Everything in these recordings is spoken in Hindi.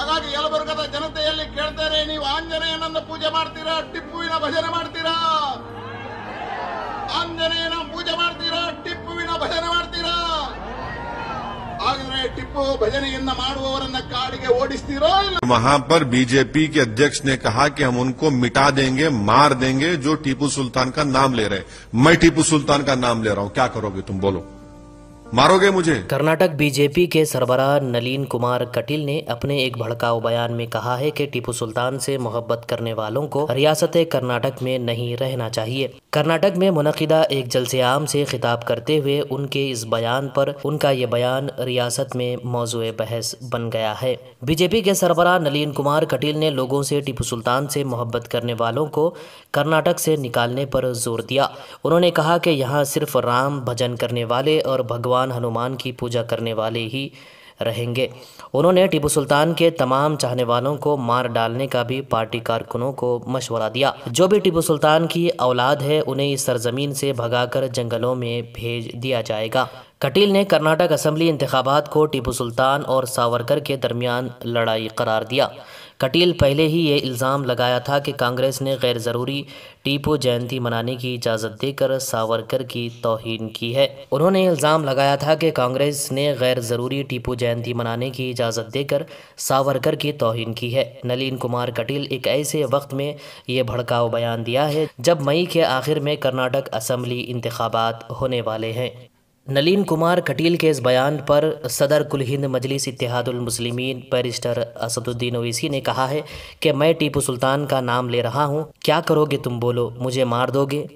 ಆಗದಿ ಯಲಬರ್ಗದ ಜನತೆಯಲ್ಲಿ ಕೇಳತರೆ ನೀವು ಆಂಜನೇಯನನ್ನ ಪೂಜೆ ಮಾಡ್ತೀರಾ ಟಿಪ್ಪುವಿನ ಭಜನೆ ಮಾಡ್ತೀರಾ ಆಂಜನೇಯನ ಪೂಜೆ ಮಾಡ್ತೀರಾ ಟಿಪ್ಪುವಿನ ಭಜನೆ ಮಾಡ್ತೀರಾ ಆಗಿರೆ ಟಿಪ್ಪು ಭಜನೆಯನ್ನ ಮಾಡುವವರನ್ನ ಕಾಡಿಗೆ ಓಡಿಸ್ತೀರೋ ಇಲ್ಲ ಮಹಾಬರ್ ಬಿಜೆಪಿ ಅಧ್ಯಕ್ಷ ನೇ કહಾ ಕಿ हम उनको मिटा देंगे मार देंगे जो टीपू सुल्तान का नाम ले रहे मैं टीपू सुल्तान का नाम ले रहा हूं क्या करोगे तुम बोलो मारोगे मुझे कर्नाटक बीजेपी के सरबराह नलीन कुमार कटिल ने अपने एक भड़काऊ बयान में कहा है कि टीपू सुल्तान से मोहब्बत करने वालों को रियासत कर्नाटक में नहीं रहना चाहिए कर्नाटक में मुनदा एक जलसे आम से खिताब करते हुए उनके इस बयान पर उनका ये बयान रियासत में मौजूद बहस बन गया है बीजेपी के सरबराह नलीन कुमार कटिल ने लोगों से टीपू सुल्तान से मोहब्बत करने वालों को कर्नाटक से निकालने पर जोर दिया उन्होंने कहा कि यहाँ सिर्फ राम भजन करने वाले और भगवान भगवान हनुमान की पूजा करने वाले ही रहेंगे उन्होंने टीपू सुल्तान के तमाम चाहने वालों को मार डालने का भी पार्टी कारकुनों को मशवरा दिया जो भी टीपू सुल्तान की औलाद है उन्हें इस सरजमीन से भगाकर जंगलों में भेज दिया जाएगा कटील ने कर्नाटक असम्बली इंतबात को टीपू सुल्तान और सावरकर के दरमियान लड़ाई करार दिया कटील पहले ही ये इल्ज़ाम लगाया था कि कांग्रेस ने गैर ज़रूरी टीपू जयंती मनाने की इजाज़त देकर सावरकर की तोहन की है उन्होंने इल्ज़ाम लगाया था कि कांग्रेस ने गैर ज़रूरी टीपू जयंती मनाने की इजाज़त देकर सावरकर की तोहन की है नलीन कुमार कटील एक ऐसे वक्त में ये भड़काऊ बयान दिया है जब मई के आखिर में कर्नाटक असम्बली इंतबात होने वाले हैं नलीन कुमार कटील के इस बयान पर सदर कुल हिंद मजलिस इतिहादुलमसलिमिन बैरिस्टर असदुद्दीन ओवैसी ने कहा है कि मैं टीपू सुल्तान का नाम ले रहा हूँ क्या करोगे तुम बोलो मुझे मार दोगे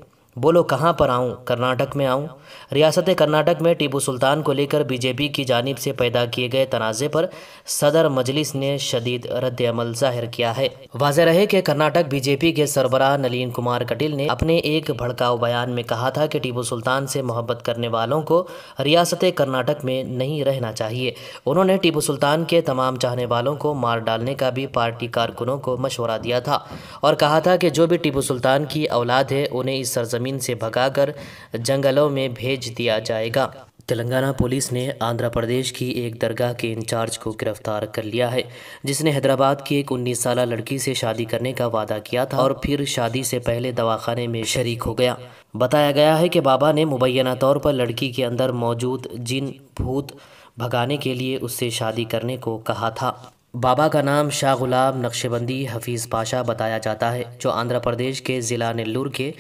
बोलो कहाँ पर आऊँ कर्नाटक में आऊँ रियासत कर्नाटक में टीपू सुल्तान को लेकर बीजेपी की जानब से पैदा किए गए तनाज़े पर सदर मजलिस ने शदीद रद्दमल जाहिर किया है वाजह रहे कि कर्नाटक बीजेपी के सरबराह नलीन कुमार कटिल ने अपने एक भड़काऊ बयान में कहा था कि टीपू सुल्तान से मोहब्बत करने वालों को रियासत कर्नाटक में नहीं रहना चाहिए उन्होंने टीपू सुल्तान के तमाम चाहने वालों को मार डालने का भी पार्टी कारकुनों को मशवरा दिया था और कहा था कि जो भी टीपू सुल्तान की औलाद है उन्हें इस सरजमी ज़मीन से भगाकर जंगलों में भेज दिया जाएगा तेलंगाना पुलिस ने आंध्र प्रदेश की एक दरगाह के इंचार्ज को गिरफ्तार कर लिया है जिसने हैदराबाद की एक 19 साल लड़की से शादी करने का वादा किया था और फिर शादी से पहले दवाखाने में शरीक हो गया बताया गया है कि बाबा ने मुबैना तौर पर लड़की के अंदर मौजूद जिन भूत भगाने के लिए उससे शादी करने को कहा था बाबा का नाम शाह गुलाम नक्शबंदी हफीज़ पाशा बताया जाता है जो आंध्र प्रदेश के ज़िला नेल्लूर के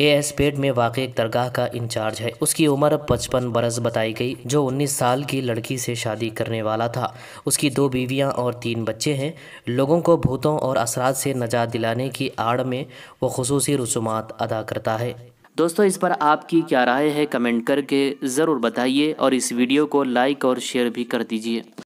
ए एस पेट में वाक़ एक दरगाह का इंचार्ज है उसकी उम्र पचपन बरस बताई गई जो 19 साल की लड़की से शादी करने वाला था उसकी दो बीवियां और तीन बच्चे हैं लोगों को भूतों और असरात से नजात दिलाने की आड़ में वो खसूस रसूमात अदा करता है दोस्तों इस पर आपकी क्या राय है कमेंट करके ज़रूर बताइए और इस वीडियो को लाइक और शेयर भी कर दीजिए